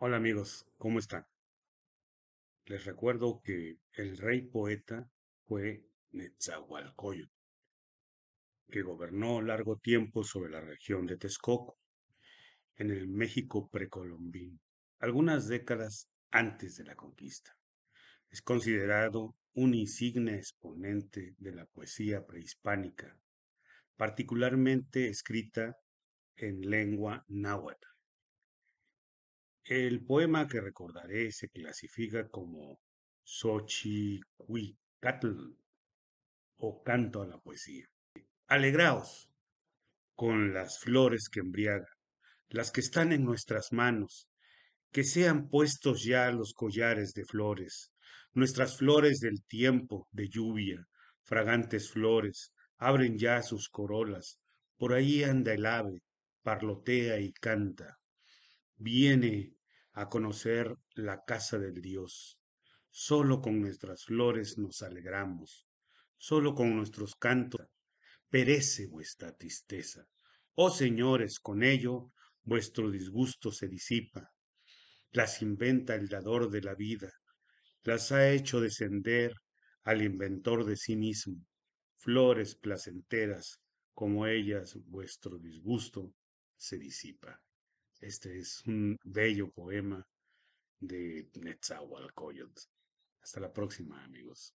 Hola amigos, ¿cómo están? Les recuerdo que el rey poeta fue Nezahualcóyotl, que gobernó largo tiempo sobre la región de Texcoco, en el México precolombino, algunas décadas antes de la conquista. Es considerado un insigne exponente de la poesía prehispánica, particularmente escrita en lengua náhuatl el poema que recordaré se clasifica como Xochicuicatl o canto a la poesía. Alegraos con las flores que embriagan, las que están en nuestras manos, que sean puestos ya los collares de flores, nuestras flores del tiempo de lluvia, fragantes flores, abren ya sus corolas, por ahí anda el ave, parlotea y canta. Viene a conocer la casa del Dios. Solo con nuestras flores nos alegramos, solo con nuestros cantos perece vuestra tristeza. Oh señores, con ello vuestro disgusto se disipa. Las inventa el dador de la vida, las ha hecho descender al inventor de sí mismo. Flores placenteras, como ellas vuestro disgusto se disipa. Este es un bello poema de Netzahualcoyot. Hasta la próxima, amigos.